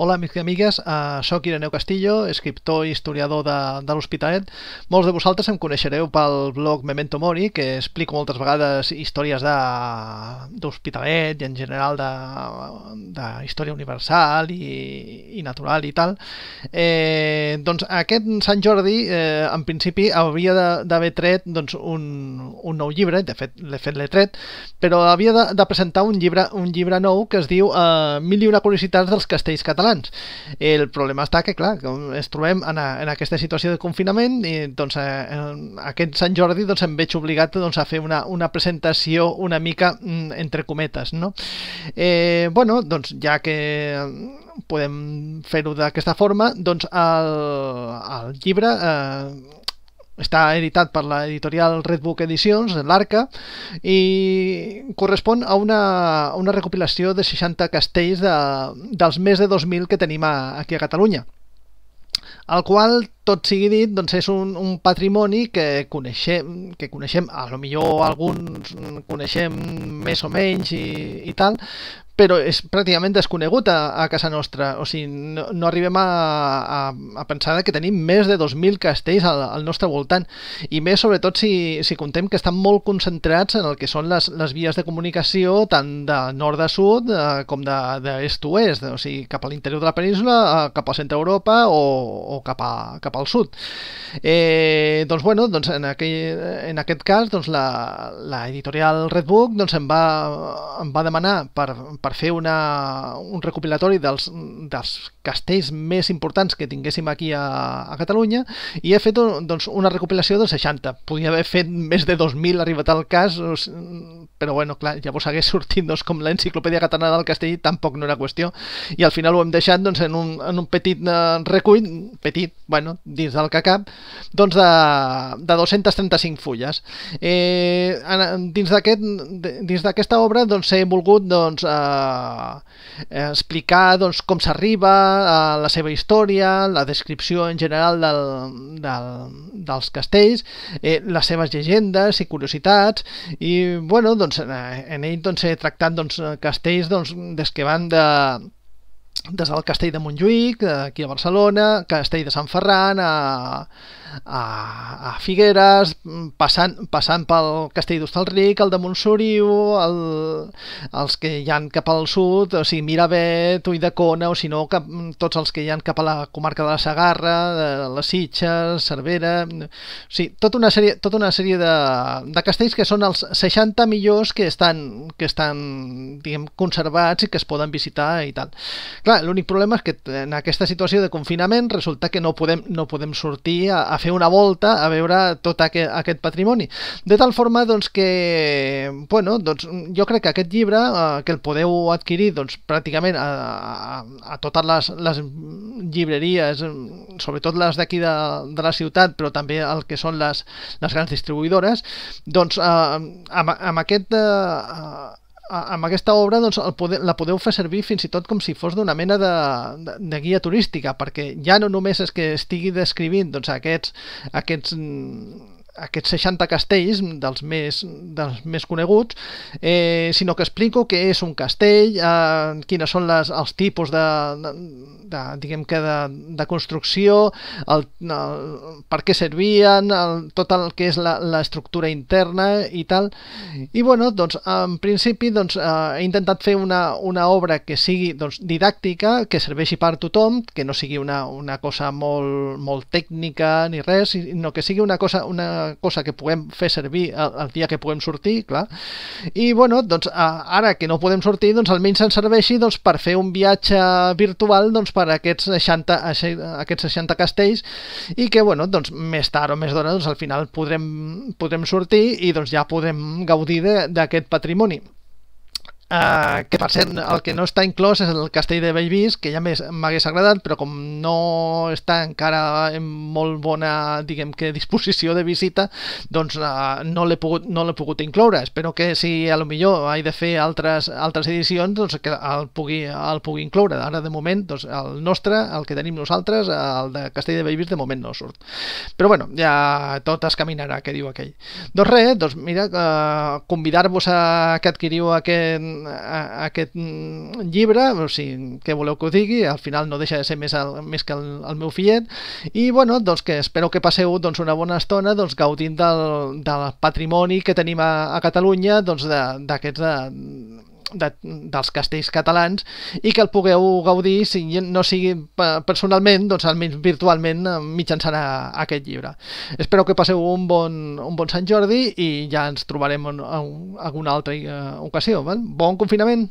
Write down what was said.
Hola, amics i amigues, uh, sóc Ireneu Castillo, escriptor i historiador de, de l'Hospitalet. Molts de vosaltres em coneixereu pel blog Memento Mori, que explico moltes vegades històries d'Hospitalet i en general de, de història universal i, i natural i tal. Eh, doncs aquest Sant Jordi, eh, en principi, hauria d'haver tret doncs, un, un nou llibre, de fet l'he fet l'he tret, però havia de, de presentar un llibre, un llibre nou que es diu eh, Mil i una curiositats dels castells catalans abans. El problema està que, clar, ens trobem en, a, en aquesta situació de confinament i doncs, eh, aquest Sant Jordi doncs, em veig obligat doncs, a fer una, una presentació una mica mm, entre cometes. No? Eh, bueno, doncs, ja que podem fer-ho d'aquesta forma, doncs el, el llibre eh, està editat per l'editorial Redbook Edicions, l'Arca, i correspon a una, a una recopilació de 60 castells de, dels més de 2.000 que tenim a, aquí a Catalunya el qual, tot sigui dit, doncs és un, un patrimoni que coneixem, que coneixem, a lo millor alguns coneixem més o menys i, i tal, però és pràcticament desconegut a, a casa nostra. O sigui, no, no arribem a, a, a pensar que tenim més de 2.000 castells al, al nostre voltant. I més, sobretot, si, si contem que estan molt concentrats en el que són les, les vies de comunicació, tant de nord a sud eh, com d'est de, est a oest, o sigui, cap a l'interior de la península, eh, cap al centre d'Europa o, o cap, a, cap al sud. Eh, doncs, bueno, doncs en, aquell, en aquest cas, doncs la, la editorial Redbook doncs, em, va, em va demanar per, per fer una, un recopilatori dels, dels castells més importants que tinguéssim aquí a, a Catalunya i he fet doncs, una recopilació dels 60. Podia haver fet més de 2.000 arribat al cas, però bueno, clar, llavors hagués sortit doncs, com l'enciclopèdia catalana del castell tampoc no era qüestió i al final ho hem deixat doncs, en, un, en un petit eh, recull, petit, bueno, dins del que cap, doncs de, de 235 fulles. Eh, dins d'aquesta obra doncs, he volgut doncs, eh, Eh, eh, explicar doncs, com s'arriba a la seva història, la descripció en general del, del, dels castells, eh, les seves llegendes i curiositats i bueno, doncs, en ell doncs, he tractat doncs, castells doncs, des que van de, des del castell de Montjuïc, eh, aquí a Barcelona, castell de Sant Ferran, a, a, a Figueres, passant, passant pel castell d'Hostalric, el de Montsoriu, el, els que hi han cap al sud, o sigui, Miravet, Cona, o si no, cap, tots els que hi han cap a la comarca de la Sagarra, de les Sitges, Cervera... O sigui, tota una sèrie, tota una sèrie de, de castells que són els 60 millors que estan, que estan diguem, conservats i que es poden visitar i tal. Clar, l'únic problema és que en aquesta situació de confinament resulta que no podem, no podem sortir a, a fer una volta a veure tot aquest, aquest patrimoni. De tal forma doncs, que bueno, doncs, jo crec que aquest llibre, eh, que el podeu adquirir doncs, pràcticament a, a, a totes les, les llibreries, sobretot les d'aquí de, de la ciutat, però també el que són les, les grans distribuïdores, doncs eh, amb, amb aquest... Eh, amb aquesta obra doncs, el pode, la podeu fer servir fins i tot com si fos d'una mena de, de, de guia turística, perquè ja no només és que estigui descrivint doncs, aquests, aquests aquests 60 castells dels més, dels més coneguts, eh, sinó que explico què és un castell, eh, quines són les, els tipus de, de, de, diguem que de, de construcció, el, el, per què servien, el, tot el que és l'estructura interna i tal. I bueno, doncs, en principi doncs, eh, he intentat fer una, una obra que sigui doncs, didàctica, que serveixi per tothom, que no sigui una, una cosa molt, molt tècnica ni res, sinó que sigui una cosa, una cosa que puguem fer servir el, el dia que puguem sortir, clar. I, bueno, doncs, ara que no podem sortir, doncs almenys ens serveixi doncs, per fer un viatge virtual doncs, per aquests 60, aquests 60 castells i que, bueno, doncs, més tard o més d'hora, doncs, al final podrem, podrem sortir i doncs, ja podrem gaudir d'aquest patrimoni. Uh, que per cert, el que no està inclòs és el castell de Bellvis, que ja m'hagués agradat, però com no està encara en molt bona diguem que disposició de visita, doncs uh, no l'he pogut, no pogut incloure. Espero que si a lo millor he de fer altres, altres edicions, doncs que el pugui, el pugui incloure. Ara, de moment, doncs, el nostre, el que tenim nosaltres, el de Castell de Bellvis, de moment no surt. Però bueno, ja tot es caminarà, que diu aquell. Doncs res, doncs mira, uh, convidar-vos a que adquiriu aquest, aquest mm, llibre, o sigui, què voleu que ho digui, al final no deixa de ser més, el, més que el, el meu fillet, i bueno, doncs que espero que passeu doncs, una bona estona doncs, gaudint del, del patrimoni que tenim a, a Catalunya d'aquests doncs, de, de, dels castells catalans i que el pugueu gaudir, si no sigui personalment, doncs almenys virtualment eh, mitjançant a, eh, a aquest llibre. Espero que passeu un bon, un bon Sant Jordi i ja ens trobarem en, en, en alguna altra eh, ocasió. Val? Bon confinament!